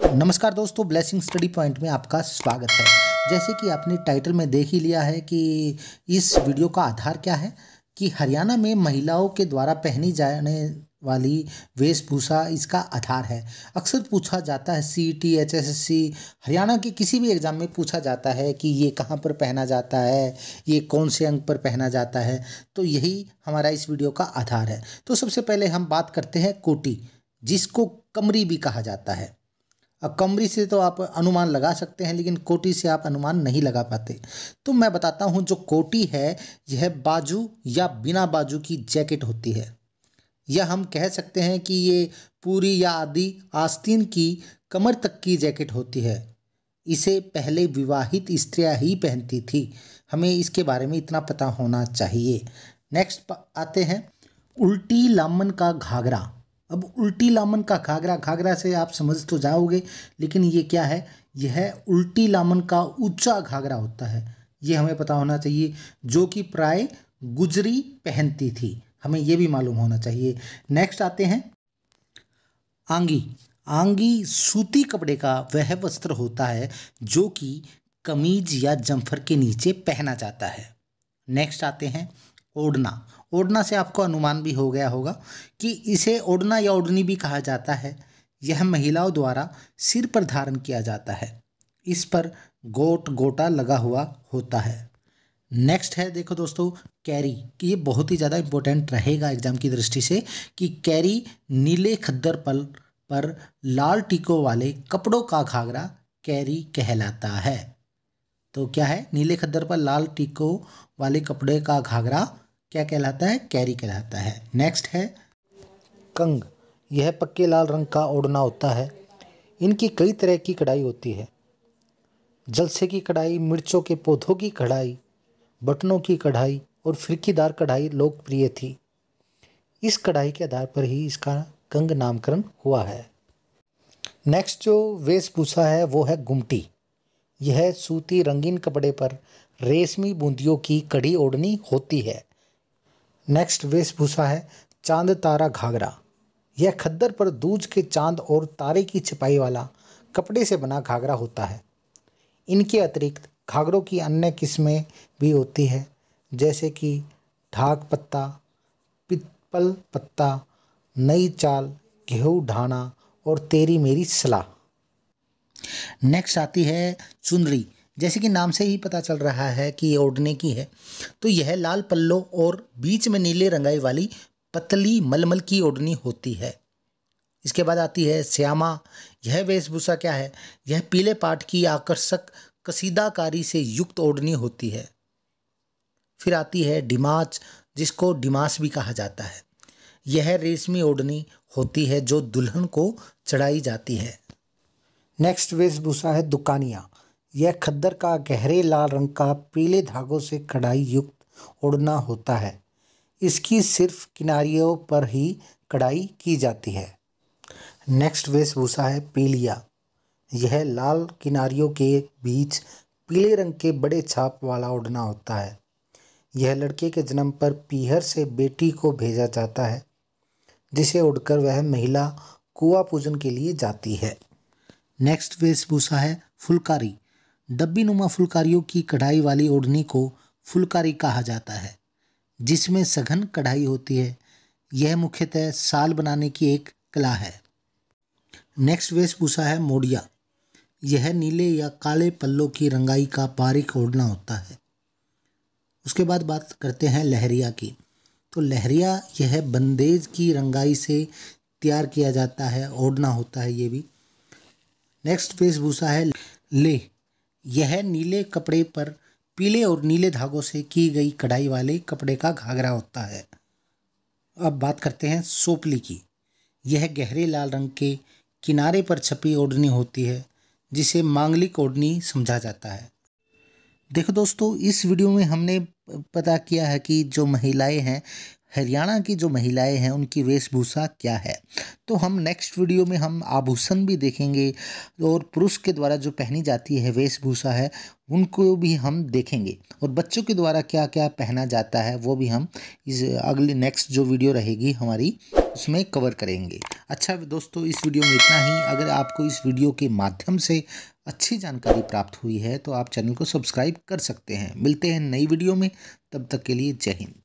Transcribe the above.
नमस्कार दोस्तों blessing study point में आपका स्वागत है जैसे कि आपने टाइटल में देख ही लिया है कि इस वीडियो का आधार क्या है कि हरियाणा में महिलाओं के द्वारा पहनी जाने वाली वेशभूषा इसका आधार है अक्सर पूछा जाता है C T H S S C Haryana के किसी भी एग्ज़ाम में पूछा जाता है कि ये कहाँ पर पहना जाता है ये कौन से अंक पर पहना जाता है तो यही हमारा इस वीडियो का आधार है तो सबसे पहले हम बात करते हैं कोटी जिसको कमरी भी कहा जाता है कमरी से तो आप अनुमान लगा सकते हैं लेकिन कोटी से आप अनुमान नहीं लगा पाते तो मैं बताता हूँ जो कोटी है यह बाजू या बिना बाजू की जैकेट होती है यह हम कह सकते हैं कि ये पूरी या आदि आस्तीन की कमर तक की जैकेट होती है इसे पहले विवाहित स्त्रियाँ ही पहनती थी हमें इसके बारे में इतना पता होना चाहिए नेक्स्ट आते हैं उल्टी लामन का घाघरा अब उल्टी लामन का घाघरा घाघरा से आप समझ तो जाओगे लेकिन ये क्या है यह है उल्टी लामन का ऊंचा घाघरा होता है ये हमें पता होना चाहिए जो कि प्राय गुजरी पहनती थी हमें यह भी मालूम होना चाहिए नेक्स्ट आते हैं आंगी आंगी सूती कपड़े का वह वस्त्र होता है जो कि कमीज या जम्फर के नीचे पहना जाता है नेक्स्ट आते हैं ओढ़ना ओढ़ना से आपको अनुमान भी हो गया होगा कि इसे ओढ़ना या ओढ़नी भी कहा जाता है यह महिलाओं द्वारा सिर पर धारण किया जाता है इस पर गोट गोटा लगा हुआ होता है नेक्स्ट है देखो दोस्तों कैरी कि ये बहुत ही ज़्यादा इम्पोर्टेंट रहेगा एग्जाम की दृष्टि से कि कैरी नीले खद्दर पल पर लाल टीकों वाले कपड़ों का घाघरा कैरी कहलाता है तो क्या है नीले खद्दर पर लाल टीको वाले कपड़े का घाघरा क्या कहलाता है कैरी कहलाता है नेक्स्ट है कंग यह पक्के लाल रंग का ओढ़ना होता है इनकी कई तरह की कढ़ाई होती है जलसे की कढ़ाई मिर्चों के पौधों की कढ़ाई बटनों की कढ़ाई और फिरकीदार कढ़ाई लोकप्रिय थी इस कढ़ाई के आधार पर ही इसका कंग नामकरण हुआ है नेक्स्ट जो वेशभूषा है वो है गुमटी यह सूती रंगीन कपड़े पर रेशमी बूंदियों की कड़ी ओढ़नी होती है नेक्स्ट वेशभूषा है चांद तारा घाघरा यह खद्दर पर दूज के चांद और तारे की छिपाई वाला कपड़े से बना घाघरा होता है इनके अतिरिक्त घाघरों की अन्य किस्में भी होती है जैसे कि ढाक पत्ता पिपल पत्ता नई चाल गेहूँ ढाना और तेरी मेरी सलाह नेक्स्ट आती है चुनरी जैसे कि नाम से ही पता चल रहा है कि ये ओढ़ने की है तो यह लाल पल्लो और बीच में नीले रंगाई वाली पतली मलमल की ओढ़नी होती है इसके बाद आती है श्यामा यह वेशभूषा क्या है यह पीले पाठ की आकर्षक कसीदाकारी से युक्त ओढ़नी होती है फिर आती है डिमाच जिसको डिमास भी कहा जाता है यह रेशमी ओढ़नी होती है जो दुल्हन को चढ़ाई जाती है नेक्स्ट वेशभूषा है दुकानिया यह खद्दर का गहरे लाल रंग का पीले धागों से कढ़ाई युक्त ओढ़ना होता है इसकी सिर्फ किनारियों पर ही कढ़ाई की जाती है नेक्स्ट वेशभूषा है पीलिया यह लाल किनारियों के बीच पीले रंग के बड़े छाप वाला ओढ़ना होता है यह लड़के के जन्म पर पीहर से बेटी को भेजा जाता है जिसे उड़कर वह महिला कुआ पूजन के लिए जाती है नेक्स्ट वेशभूषा है फुलकारी डब्बी नुमा फुलकारियों की कढ़ाई वाली ओढ़नी को फुलकारी कहा जाता है जिसमें सघन कढ़ाई होती है यह मुख्यतः साल बनाने की एक कला है नेक्स्ट वेशभूषा है मोडिया यह नीले या काले पल्लों की रंगाई का बारीक ओढ़ना होता है उसके बाद बात करते हैं लहरिया की तो लहरिया यह बंदेज की रंगाई से तैयार किया जाता है ओढ़ना होता है ये भी नेक्स्ट वेशभूषा है ले यह नीले कपड़े पर पीले और नीले धागों से की गई कढ़ाई वाले कपड़े का घाघरा होता है अब बात करते हैं सोपली की यह गहरे लाल रंग के किनारे पर छपी ओढ़नी होती है जिसे मांगलिक ओढ़नी समझा जाता है देखो दोस्तों इस वीडियो में हमने पता किया है कि जो महिलाएं हैं हरियाणा की जो महिलाएं हैं उनकी वेशभूषा क्या है तो हम नेक्स्ट वीडियो में हम आभूषण भी देखेंगे और पुरुष के द्वारा जो पहनी जाती है वेशभूषा है उनको भी हम देखेंगे और बच्चों के द्वारा क्या क्या पहना जाता है वो भी हम इस अगली नेक्स्ट जो वीडियो रहेगी हमारी उसमें कवर करेंगे अच्छा दोस्तों इस वीडियो में इतना ही अगर आपको इस वीडियो के माध्यम से अच्छी जानकारी प्राप्त हुई है तो आप चैनल को सब्सक्राइब कर सकते हैं मिलते हैं नई वीडियो में तब तक के लिए जय हिंद